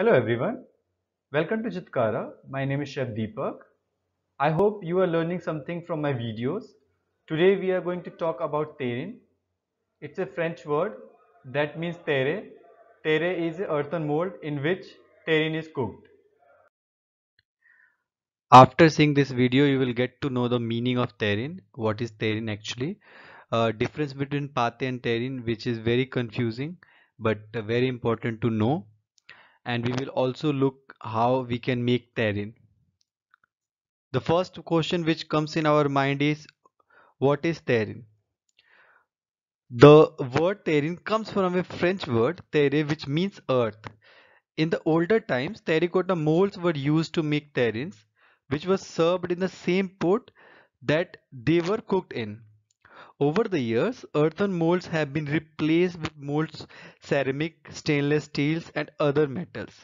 Hello everyone. Welcome to Jitkara. My name is Chef Deepak. I hope you are learning something from my videos. Today we are going to talk about terrain. It's a French word that means terre. Terre is an earthen mold in which terrain is cooked. After seeing this video you will get to know the meaning of terrain. What is terrain actually? Uh, difference between pate and terrain which is very confusing but very important to know and we will also look how we can make terrine. The first question which comes in our mind is what is terrine? The word terrine comes from a French word terre which means earth. In the older times, terracotta molds were used to make terrines, which were served in the same pot that they were cooked in. Over the years, earthen molds have been replaced with molds ceramic, stainless steels and other metals.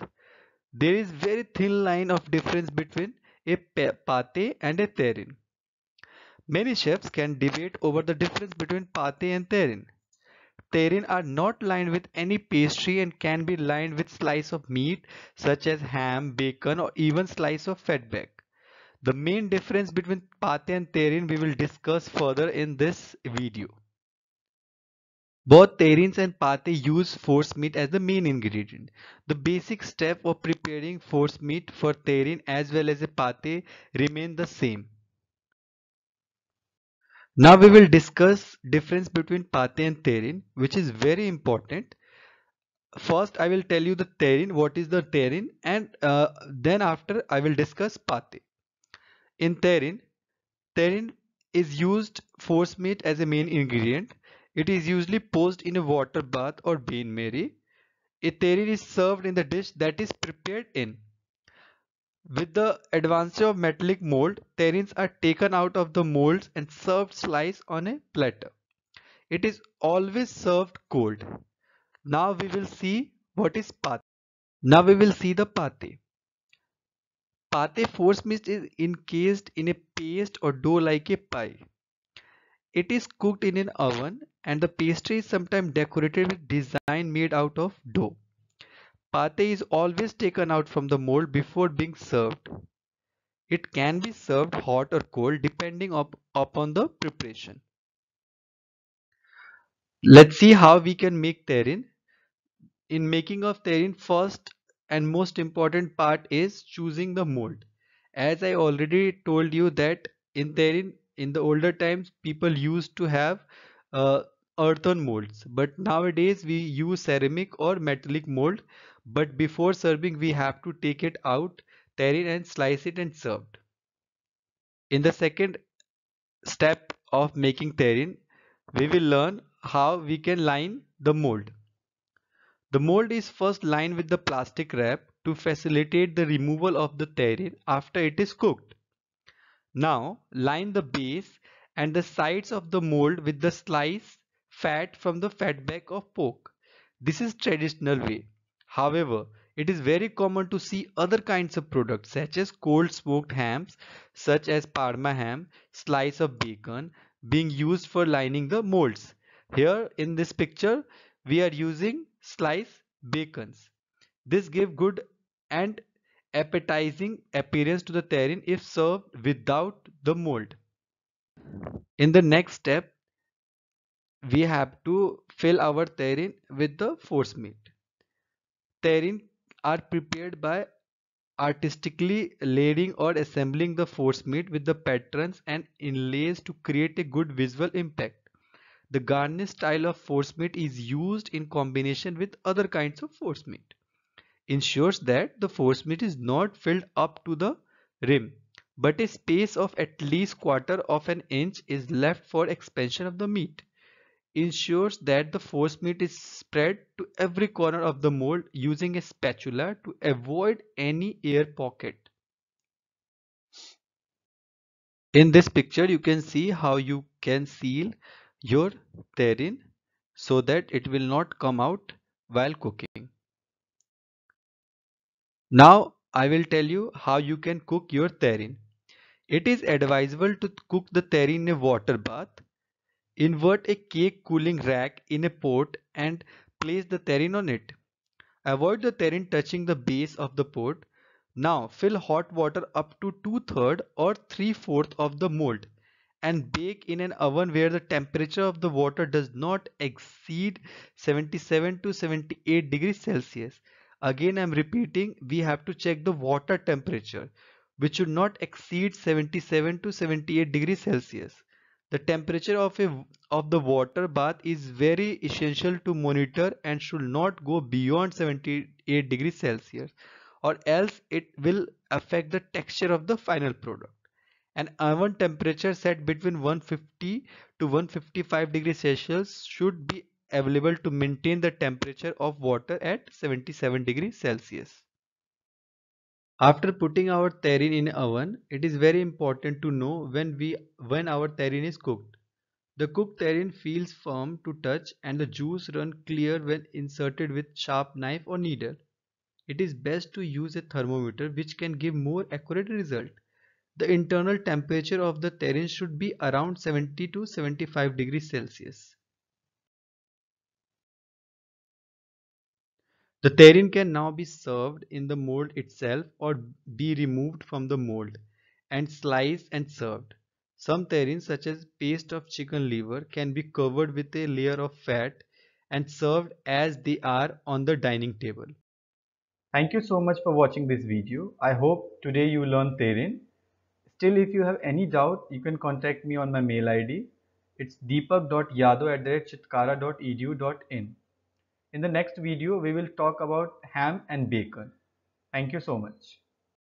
There is very thin line of difference between a pate and a therin. Many chefs can debate over the difference between pate and therin. Therin are not lined with any pastry and can be lined with slice of meat such as ham, bacon or even slice of fatback. The main difference between Pathe and Terine we will discuss further in this video. Both terrines and pate use force meat as the main ingredient. The basic step of preparing force meat for terrine as well as a pate remain the same. Now we will discuss difference between pate and terrine which is very important. First I will tell you the terrine, what is the terrine and uh, then after I will discuss pate. In terin, terin is used force meat as a main ingredient. It is usually posed in a water bath or bain Mary. A terin is served in the dish that is prepared in. With the advance of metallic mold, terins are taken out of the molds and served sliced on a platter. It is always served cold. Now we will see what is pate. Now we will see the pate. Pate force mist is encased in a paste or dough like a pie. It is cooked in an oven and the pastry is sometimes decorated with design made out of dough. Pate is always taken out from the mold before being served. It can be served hot or cold depending upon the preparation. Let's see how we can make terrin. In making of terrin, first and most important part is choosing the mold as i already told you that in there in, in the older times people used to have uh, earthen molds but nowadays we use ceramic or metallic mold but before serving we have to take it out tear it and slice it and served in the second step of making terrin we will learn how we can line the mold the mold is first lined with the plastic wrap to facilitate the removal of the terrin after it is cooked. Now line the base and the sides of the mold with the slice fat from the fat back of pork. This is traditional way. However, it is very common to see other kinds of products such as cold smoked hams such as parma ham, slice of bacon being used for lining the molds. Here in this picture we are using slice bacons. This give good and appetizing appearance to the terrine if served without the mold. In the next step, we have to fill our terrine with the force meat. Terrine are prepared by artistically layering or assembling the force meat with the patterns and inlays to create a good visual impact. The garnish style of force meat is used in combination with other kinds of force meat. Ensures that the force meat is not filled up to the rim, but a space of at least quarter of an inch is left for expansion of the meat. Ensures that the force meat is spread to every corner of the mold using a spatula to avoid any air pocket. In this picture, you can see how you can seal your therein so that it will not come out while cooking. Now I will tell you how you can cook your therin. It is advisable to cook the therin in a water bath. Invert a cake cooling rack in a pot and place the therin on it. Avoid the therin touching the base of the pot. Now fill hot water up to 2 third or 3 fourth of the mold and bake in an oven where the temperature of the water does not exceed 77 to 78 degrees Celsius. Again, I'm repeating, we have to check the water temperature, which should not exceed 77 to 78 degrees Celsius. The temperature of, a, of the water bath is very essential to monitor and should not go beyond 78 degrees Celsius or else it will affect the texture of the final product. An oven temperature set between 150 to 155 degrees Celsius should be available to maintain the temperature of water at 77 degrees Celsius. After putting our terrine in oven, it is very important to know when we when our terrine is cooked. The cooked terrine feels firm to touch and the juice run clear when inserted with sharp knife or needle. It is best to use a thermometer which can give more accurate result the internal temperature of the terrain should be around 70 to 75 degrees Celsius. The terrain can now be served in the mold itself or be removed from the mold and sliced and served. Some terrines such as paste of chicken liver can be covered with a layer of fat and served as they are on the dining table. Thank you so much for watching this video. I hope today you learned terrain. Still, if you have any doubt, you can contact me on my mail ID. It's deepak.yadav In the next video, we will talk about ham and bacon. Thank you so much.